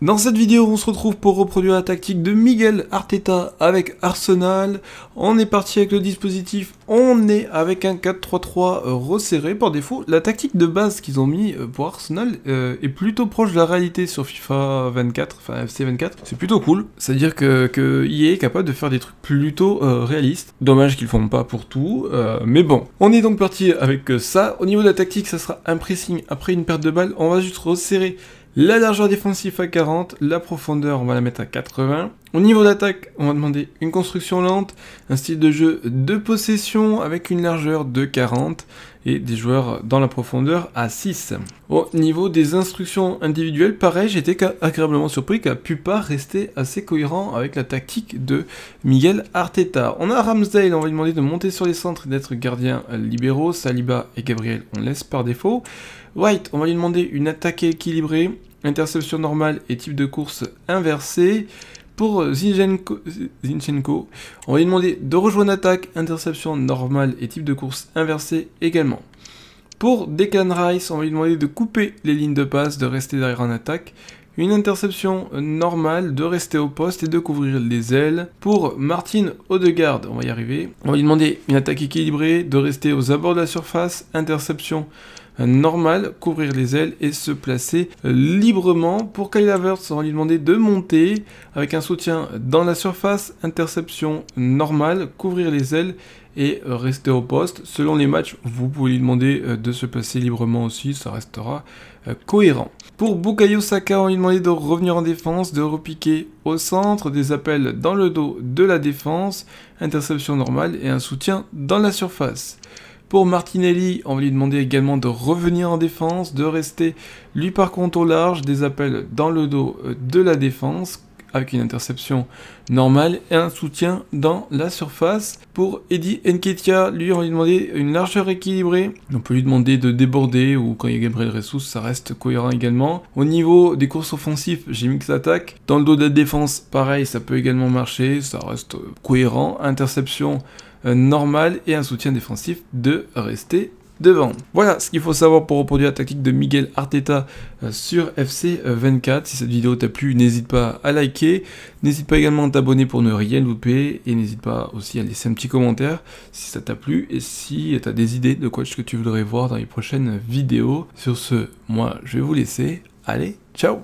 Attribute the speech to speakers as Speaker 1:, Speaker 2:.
Speaker 1: Dans cette vidéo, on se retrouve pour reproduire la tactique de Miguel Arteta avec Arsenal. On est parti avec le dispositif, on est avec un 4-3-3 resserré. Par défaut, la tactique de base qu'ils ont mis euh, pour Arsenal euh, est plutôt proche de la réalité sur FIFA 24, enfin FC 24. C'est plutôt cool, c'est-à-dire qu'il e est capable de faire des trucs plutôt euh, réalistes. Dommage qu'ils ne font pas pour tout, mais bon. On est donc parti avec ça. Au niveau de la tactique, ça sera un pressing après une perte de balle. On va juste resserrer la largeur défensive à 40, la profondeur on va la mettre à 80, au niveau d'attaque, on va demander une construction lente, un style de jeu de possession avec une largeur de 40 et des joueurs dans la profondeur à 6. Au niveau des instructions individuelles, pareil, j'étais agréablement surpris pu pas rester assez cohérent avec la tactique de Miguel Arteta. On a Ramsdale, on va lui demander de monter sur les centres et d'être gardien libéraux. Saliba et Gabriel, on laisse par défaut. White, on va lui demander une attaque équilibrée, interception normale et type de course inversée pour Zinchenko, On va lui demander de rejoindre attaque, interception normale et type de course inversée également. Pour Decan Rice, on va lui demander de couper les lignes de passe, de rester derrière en attaque. Une interception normale, de rester au poste et de couvrir les ailes. Pour Martin Odegaard, on va y arriver. On va lui demander une attaque équilibrée, de rester aux abords de la surface, interception normal, couvrir les ailes et se placer euh, librement. Pour Kyle Havertz, on lui demander de monter avec un soutien dans la surface, interception normale, couvrir les ailes et rester au poste. Selon les matchs, vous pouvez lui demander euh, de se placer librement aussi, ça restera euh, cohérent. Pour Bukayo Saka, on lui demandait de revenir en défense, de repiquer au centre, des appels dans le dos de la défense, interception normale et un soutien dans la surface. Pour Martinelli, on va lui demander également de revenir en défense, de rester lui par contre au large, des appels dans le dos euh, de la défense, avec une interception normale et un soutien dans la surface. Pour Eddie Nketia, lui, on lui demandait une largeur équilibrée. On peut lui demander de déborder ou quand il y a Gabriel Ressus, ça reste cohérent également. Au niveau des courses offensives, j'ai mix attaque. Dans le dos de la défense, pareil, ça peut également marcher, ça reste cohérent. Interception euh, normale et un soutien défensif de rester voilà ce qu'il faut savoir pour reproduire la tactique de Miguel Arteta euh, sur FC24. Euh, si cette vidéo t'a plu, n'hésite pas à liker, n'hésite pas également à t'abonner pour ne rien louper, et n'hésite pas aussi à laisser un petit commentaire si ça t'a plu, et si t'as des idées de quoi que tu voudrais voir dans les prochaines vidéos. Sur ce, moi je vais vous laisser, allez, ciao